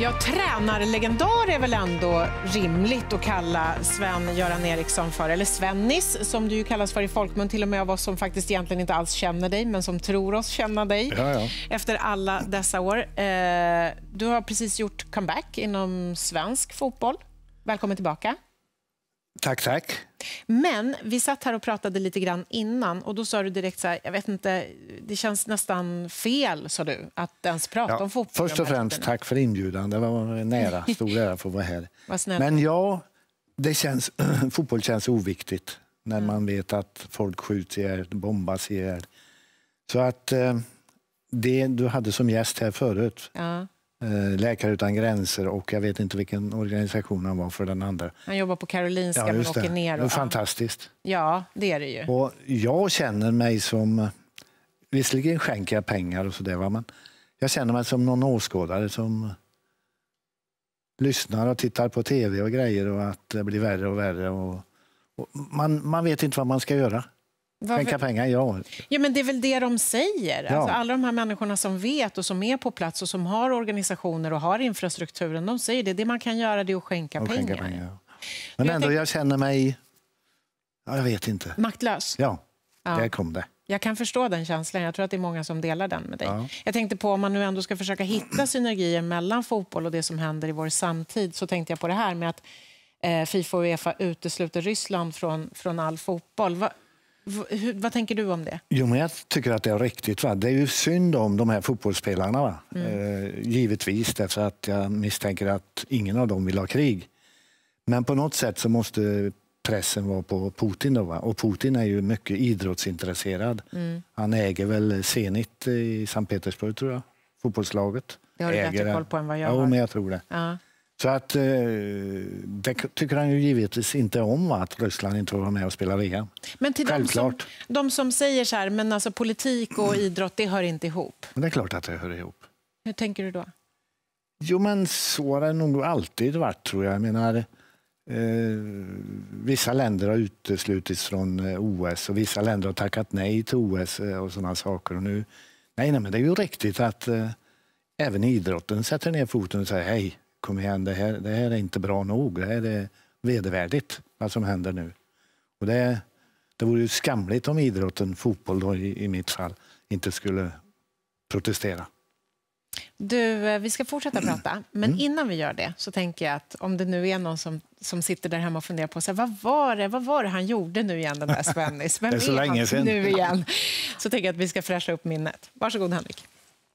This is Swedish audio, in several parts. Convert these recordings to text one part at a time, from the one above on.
Jag tränar är väl ändå rimligt att kalla Sven-Göran Eriksson för, eller Svennis som du kallas för i folkmun, till och med av oss som faktiskt egentligen inte alls känner dig, men som tror oss känna dig ja, ja. efter alla dessa år. Eh, du har precis gjort comeback inom svensk fotboll. Välkommen tillbaka. Tack, tack. Men vi satt här och pratade lite grann innan och då sa du direkt så här, jag vet inte, det känns nästan fel, sa du, att ens prata ja, om fotboll. Först och främst, tack för inbjudan. Det var nära, stor ära att vara här. Men ja, det känns, fotboll känns oviktigt när mm. man vet att folk skjuts ihjäl, bombas ihjäl. Så att eh, det du hade som gäst här förut, ja. Eh, Läkare utan gränser och jag vet inte vilken organisation han var för den andra. Han jobbar på Karolinska ja, men åker det. ner. Och... Fantastiskt. Ja, det är det ju. Och jag känner mig som, visserligen skänker jag pengar och sådär, men jag känner mig som någon åskådare som lyssnar och tittar på tv och grejer och att det blir värre och värre. Och, och man, man vet inte vad man ska göra. Varför? Skänka pengar, ja. ja. men det är väl det de säger. Ja. Alltså, alla de här människorna som vet och som är på plats och som har organisationer och har infrastrukturen, de säger det. Det man kan göra det är att skänka och pengar. Skänka pengar ja. Men jag ändå, tänk... jag känner mig... Ja, jag vet inte. Maktlös? Ja, ja. där kom det. Jag kan förstå den känslan. Jag tror att det är många som delar den med dig. Ja. Jag tänkte på om man nu ändå ska försöka hitta synergier mellan fotboll och det som händer i vår samtid så tänkte jag på det här med att eh, Fifa och Uefa utesluter Ryssland från, från all fotboll. Va, hur, vad tänker du om det? Jo, men jag tycker att det är riktigt. Va? Det är ju synd om de här fotbollsspelarna, va? Mm. Eh, givetvis, därför att jag misstänker att ingen av dem vill ha krig. Men på något sätt så måste pressen vara på Putin. Då, va? Och Putin är ju mycket idrottsintresserad. Mm. Han äger väl Zenit i Sankt Petersburg, tror jag, fotbollslaget. Det har du äger bättre koll på än vad jag ja, har. men jag tror det. Ja. Så att, eh, det tycker han ju givetvis inte om, att Ryssland inte var med och spelade EM. Men till De som, de som säger så här, men alltså politik och idrott, det hör inte ihop. Men det är klart att det hör ihop. Hur tänker du då? Jo, men så har det nog alltid varit, tror jag. jag menar, eh, vissa länder har uteslutits från eh, OS och vissa länder har tackat nej till OS eh, och sådana saker. Och nu, nej, nej, men det är ju riktigt att eh, även idrotten sätter ner foten och säger hej, kom igen, det här, det här är inte bra nog. Det här är vedervärdigt, vad som händer nu. Och det, det vore ju skamligt om idrotten, fotboll då, i, i mitt fall, inte skulle protestera. Du, eh, vi ska fortsätta prata, men mm. innan vi gör det så tänker jag att om det nu är någon som, som sitter där hemma och funderar på så här, vad, var det, vad var det han gjorde nu igen, den där Svennis? Vem det är, så är länge han sedan. nu igen? Så tänker jag att vi ska fräscha upp minnet. Varsågod Henrik.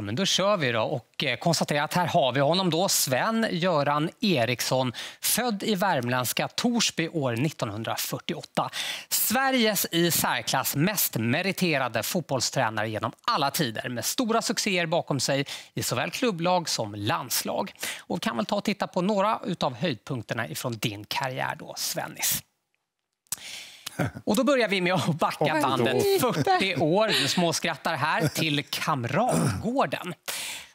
Ja, men då kör vi då och eh, konstaterar att här har vi honom då, Sven Göran Eriksson, född i värmländska Torsby år 1948. Sveriges i särklass mest meriterade fotbollstränare genom alla tider med stora succéer bakom sig i såväl klubblag som landslag. Och vi kan väl ta och titta på några av höjdpunkterna från din karriär då, Svennis. Och då börjar vi med att backa bandet 40 år, småskrattar här, till Kamratgården.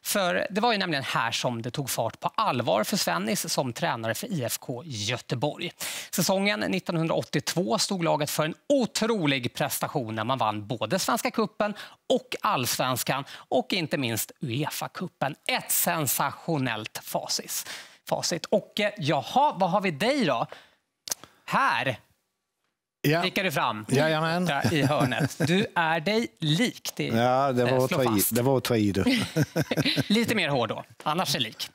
För det var ju nämligen här som det tog fart på allvar för Svennis som tränare för IFK Göteborg. Säsongen 1982 stod laget för en otrolig prestation när man vann både Svenska kuppen och allsvenskan och inte minst Uefa-cupen. Ett sensationellt facit. Och eh, jaha, vad har vi dig då? Här ja. Klickar du fram Jajamän. i hörnet. Du är dig lik. Det, ja, eh, det var, att ta i, det var att ta i du. Lite mer hård då, annars är lik.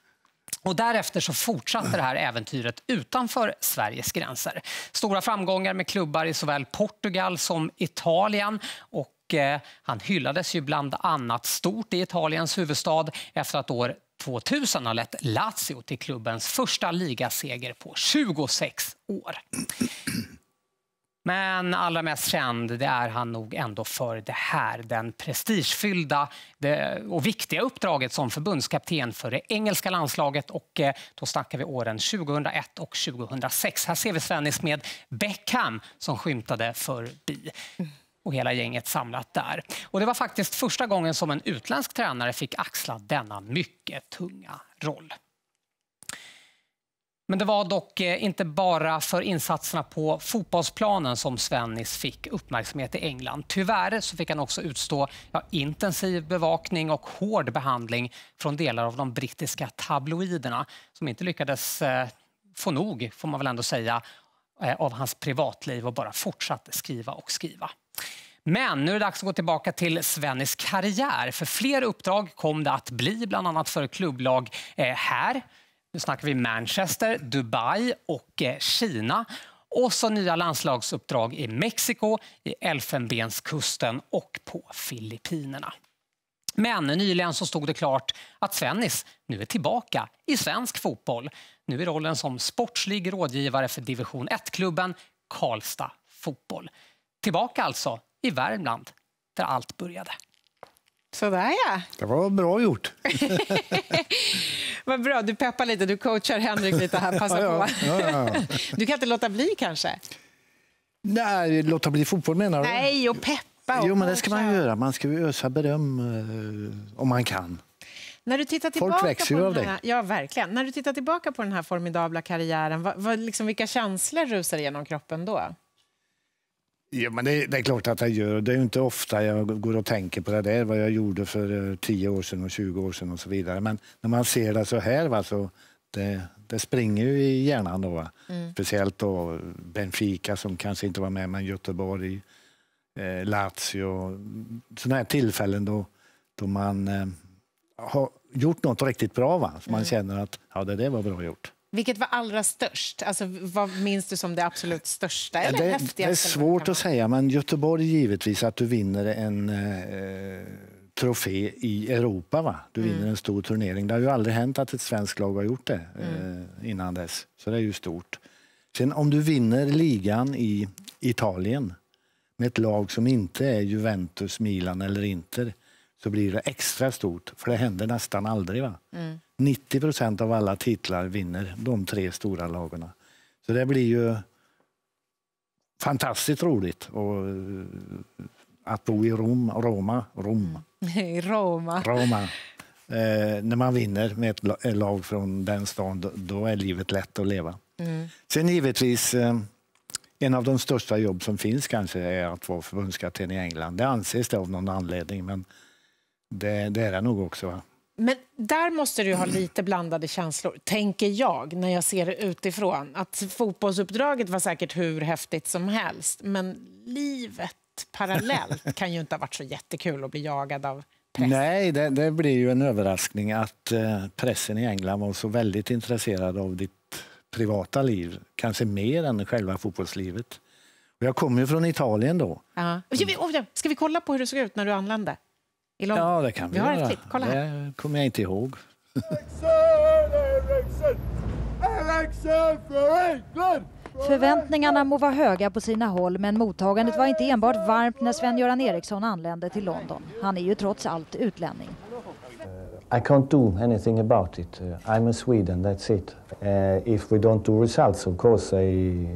Och därefter så fortsatte det här äventyret utanför Sveriges gränser. Stora framgångar med klubbar i såväl Portugal som Italien. Och eh, han hyllades ju bland annat stort i Italiens huvudstad efter att år 2000 har lett Lazio till klubbens första ligaseger på 26 år. Men allra mest känd det är han nog ändå för det här, den prestigefyllda och viktiga uppdraget som förbundskapten för det engelska landslaget. Och eh, då snackar vi åren 2001 och 2006. Här ser vi Svennis med Beckham som skymtade förbi och hela gänget samlat där. Och det var faktiskt första gången som en utländsk tränare fick axla denna mycket tunga roll. Men det var dock eh, inte bara för insatserna på fotbollsplanen som Svennis fick uppmärksamhet i England. Tyvärr så fick han också utstå ja, intensiv bevakning och hård behandling från delar av de brittiska tabloiderna som inte lyckades eh, få nog, får man väl ändå säga, eh, av hans privatliv och bara fortsatte skriva och skriva. Men nu är det dags att gå tillbaka till Svennis karriär. För fler uppdrag kom det att bli, bland annat för klubblag eh, här nu snackar vi Manchester, Dubai och eh, Kina. Och så nya landslagsuppdrag i Mexiko, i Elfenbenskusten och på Filippinerna. Men nyligen så stod det klart att Svennis nu är tillbaka i svensk fotboll. Nu i rollen som sportslig rådgivare för division 1-klubben Karlstad Fotboll. Tillbaka alltså i Värmland, där allt började. Så där, ja. Det var bra gjort. Vad bra, du peppar lite, du coachar Henrik lite här, passa ja, Ja, ja, du kan inte låta bli kanske? Nej, låta bli fotboll menar du? Nej, och peppa. Och jo, men det ska man göra. Man ska ju ösa beröm eh, om man kan. När du tittar tillbaka Folk växer ju av dig. Ja, verkligen. När du tittar tillbaka på den här formidabla karriären, vad, vad, liksom, vilka känslor rusar genom kroppen då? Ja, men det, det, är klart att jag gör. Det är inte ofta jag går och tänker på det där, vad jag gjorde för 10 eh, år sedan och 20 år sedan och så vidare. Men när man ser det så här, va, så det, det springer ju i hjärnan. Då, mm. Speciellt då Benfica som kanske inte var med, men Göteborg, eh, Lazio. Sådana här tillfällen då, då man eh, har gjort något riktigt bra. Va? Så man mm. känner att ja, det där var bra gjort. Vilket var allra störst? Alltså, vad minns du som det absolut största? Eller det, häftigaste? Det är svårt att säga, men Göteborg givetvis att du vinner en eh, trofé i Europa. Va? Du mm. vinner en stor turnering. Det har ju aldrig hänt att ett svenskt lag har gjort det eh, mm. innan dess. Så det är ju stort. Sen om du vinner ligan i Italien med ett lag som inte är Juventus, Milan eller Inter så blir det extra stort, för det händer nästan aldrig. Va? Mm. 90 procent av alla titlar vinner de tre stora lagen. Så det blir ju fantastiskt roligt eh, att bo i Rom, Roma, Rom. Mm. Roma. Roma. Eh, när man vinner med ett lag från den stan, då, är livet lätt att leva. Mm. Sen givetvis, eh, en av de största jobb som finns kanske är att vara förbundskapten i England. Det anses det av någon anledning, men det, det är det nog också. Va? Men där måste du ha lite blandade känslor, tänker jag, när jag ser det utifrån. Att fotbollsuppdraget var säkert hur häftigt som helst, men livet parallellt kan ju inte ha varit så jättekul att bli jagad av press. Nej, det, det blir ju en överraskning att eh, pressen i England var så väldigt intresserad av ditt privata liv, kanske mer än själva fotbollslivet. Jag kommer ju från Italien då. Ja. Ska vi kolla på hur det såg ut när du anlände? Ja, det kan vi, vi har göra. Ett Kolla det här. kommer jag inte ihåg. Förväntningarna må vara höga på sina håll men mottagandet var inte enbart varmt när Sven-Göran Eriksson anlände till London. Han är ju trots allt utlänning. I can't do anything about it. I'm a Sweden, that's it. Uh, if we don't do results, of course, I,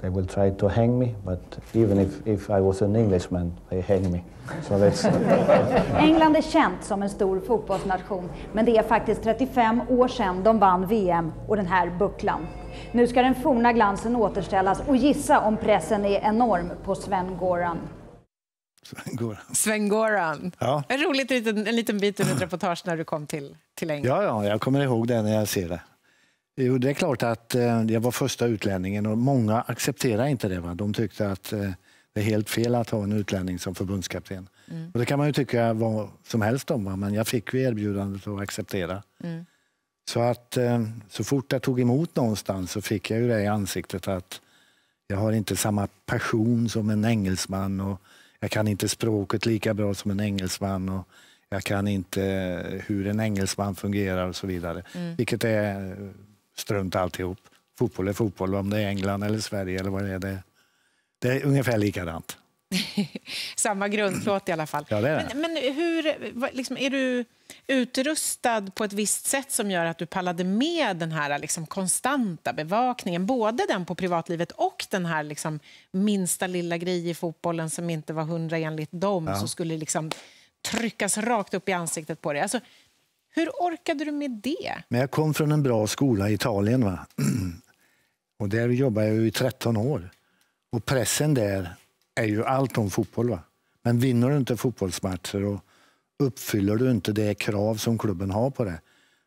they will try to hang me, but even if, if I was an Englishman, they hang me. So that's... England är känt som en stor fotbollsnation, men det är faktiskt 35 år sedan de vann VM och den här bucklan. Nu ska den forna glansen återställas och gissa om pressen är enorm på Sven-Goran. Sven-Goran. sven Ja. En rolig liten, en liten bit ur ett reportage när du kom till, till England. Ja, ja, jag kommer ihåg det när jag ser det. Jo, det är klart att eh, jag var första utlänningen och många accepterade inte det. Va? De tyckte att eh, det är helt fel att ha en utlänning som förbundskapten. Mm. Och det kan man ju tycka vad som helst om, va? men jag fick ju erbjudandet att acceptera. Mm. Så att eh, så fort jag tog emot någonstans så fick jag ju det i ansiktet att jag har inte samma passion som en engelsman och jag kan inte språket lika bra som en engelsman. Och jag kan inte hur en engelsman fungerar och så vidare. Mm. Vilket är strunt alltihop. Fotboll är fotboll, om det är England eller Sverige eller vad det är. Det, är ungefär likadant. Samma grundplåt i alla fall. Ja, det är det. Men, men, hur, liksom, är du utrustad på ett visst sätt som gör att du pallade med den här liksom, konstanta bevakningen? Både den på privatlivet och den här liksom, minsta lilla grej i fotbollen som inte var hundra enligt dem, ja. som skulle liksom, tryckas rakt upp i ansiktet på dig. Alltså, hur orkade du med det? Men jag kom från en bra skola i Italien. Va? Och där jobbade jag i 13 år. Och pressen där är ju allt om fotboll. Va? Men vinner du inte fotbollsmatcher och uppfyller du inte det krav som klubben har på det,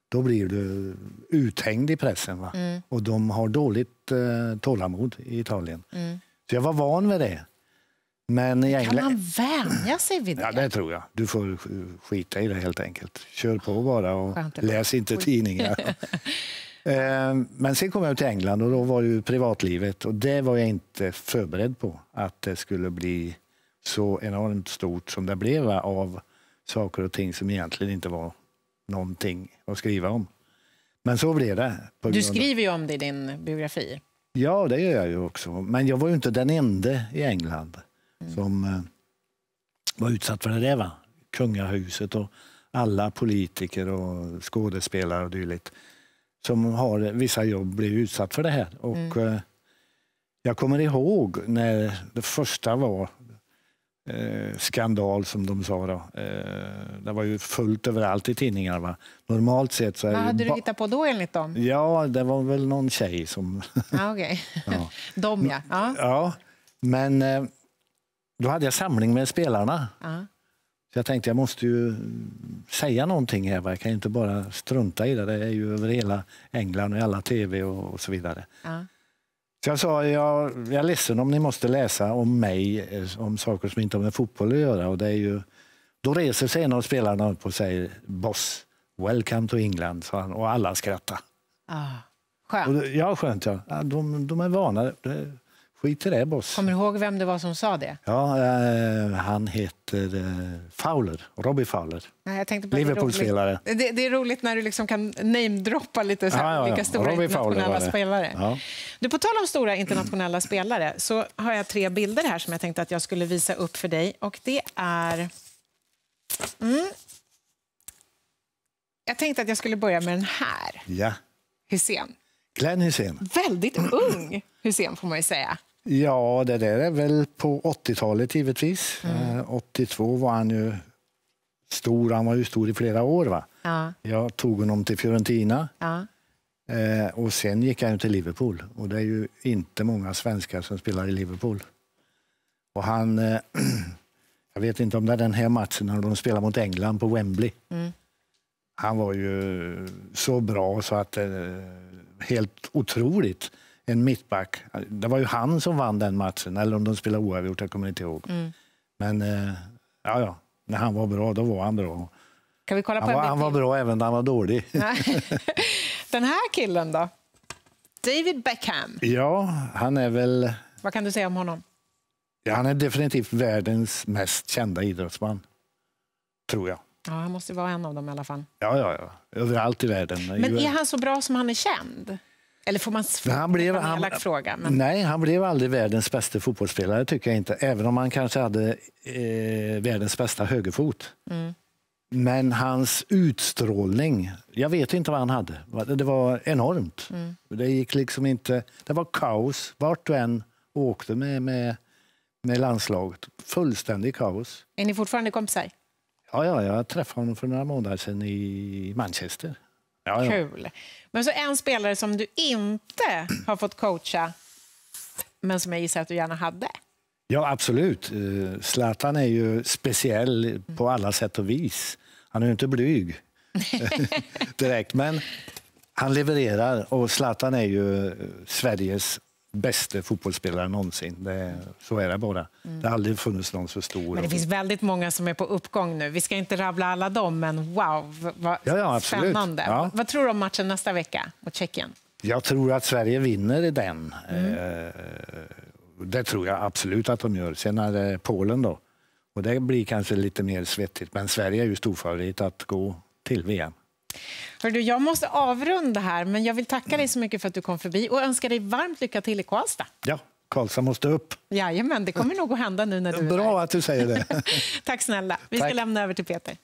då blir du uthängd i pressen. Va? Mm. Och de har dåligt eh, tålamod i Italien. Mm. Så jag var van vid det. Men i England... Kan man vänja sig vid det? Ja, det tror jag. Du får skita i det helt enkelt. Kör på bara och läs inte tidningar. Eh, men sen kom jag till England och då var det privatlivet och det var jag inte förberedd på att det skulle bli så enormt stort som det blev av saker och ting som egentligen inte var någonting att skriva om. Men så blev det. Du skriver ju om det i din biografi. Ja, det gör jag ju också. Men jag var ju inte den enda i England mm. som eh, var utsatt för det där. Va? Kungahuset och alla politiker och skådespelare och dylikt som har vissa jobb blir utsatt för det här. Och, mm. Eh, jag kommer ihåg när det första var eh, skandal som de sa då. Eh, det var ju fullt överallt i tidningarna. Normalt sett så... Vad hade du hittat på då enligt dem? Ja, det var väl någon tjej som... Ah, okay. ja. De ja. ja. Men eh, då hade jag samling med spelarna. Ja. Så jag tänkte jag måste ju säga någonting här. Jag kan inte bara strunta i det. Det är ju över hela England och i alla tv och, och så vidare. Ja. Så jag sa, jag, jag är ledsen om ni måste läsa om mig, eh, om saker som inte har med fotboll att göra. Och det är ju, då reser sig en av spelarna upp och säger Boss, welcome to England, sa han. Och alla skrattade. Ah, skönt. ja, skönt. Ja. De, de är vana. Skit i det, boss. Kommer du ihåg vem det var som sa det? Ja, eh, han heter eh, Fowler, Robbie Fowler. Nej, Liverpool-spelare. Det, det, är roligt när du liksom kan namedroppa lite så här, ja, ja, ja. vilka stora Robbie internationella spelare. Du, på tal om stora internationella spelare så har jag tre bilder här som jag tänkte att jag skulle visa upp för dig. Och det är... Mm. Jag tänkte att jag skulle börja med den här. Ja. Hussein. Glenn Hussein. Väldigt ung Hussein får man ju säga. Ja, det där är väl på 80-talet givetvis. Mm. 82 eh, var han ju stor, han var ju stor i flera år. Va? Ja. Jag tog honom till Fiorentina. Ja. Eh, och sen gick han till Liverpool och det är ju inte många svenskar som spelar i Liverpool. Och han, eh, jag vet inte om det är den här matchen när de spelar mot England på Wembley. Mm. Han var ju så bra så att helt otroligt en mittback. Det var ju han som vann den matchen, eller om de spelade oavgjort, jag kommer inte ihåg. Mm. Men eh, ja, ja, när han var bra, då var han bra. Kan vi kolla han, var, han var bra även när han var dålig. den här killen då? David Beckham. Ja, han är väl... Vad kan du säga om honom? Ja, han är definitivt världens mest kända idrottsman, tror jag. Ja, han måste vara en av dem i alla fall. Ja, ja, ja. överallt i världen. Men är han så bra som han är känd? Eller får man svara Han blev, han, fråga, men... Nej, han blev aldrig världens bästa fotbollsspelare, tycker jag inte. Även om han kanske hade eh, världens bästa högerfot. Mm. Men hans utstrålning, jag vet inte vad han hade. Det var enormt. Mm. Det gick liksom inte... Det var kaos vart du än åkte med, med, med landslaget. Fullständigt kaos. Är ni fortfarande kompisar? Ja, ja jag träffade honom för några månader sedan i Manchester. Ja, ja. Kul. Men så en spelare som du inte har fått coacha, men som jag gissar att du gärna hade. Ja, absolut. Eh, Zlatan är ju speciell på alla sätt och vis. Han är ju inte blyg direkt, men han levererar. Och Zlatan är ju eh, Sveriges bästa fotbollsspelare någonsin. Det, så är det bara. Mm. Det har aldrig funnits någon så stor. Men det finns väldigt många som är på uppgång nu. Vi ska inte rabbla alla dem, men wow, vad ja, ja, spännande. Ja. Vad tror du om matchen nästa vecka mot Tjeckien? Jag tror att Sverige vinner i den. Mm. Eh, det tror jag absolut att de gör. Sen är det Polen då. Och det blir kanske lite mer svettigt, men Sverige är ju storfavorit att gå till VM. Hör du, jag måste avrunda här, men jag vill tacka dig så mycket för att du kom förbi och önska dig varmt lycka till i Karlstad. Ja, Karlstad måste upp. Jajamän, det kommer nog att hända nu när du är Bra där. att du säger det. Tack snälla. Vi ska Tack. lämna över till Peter.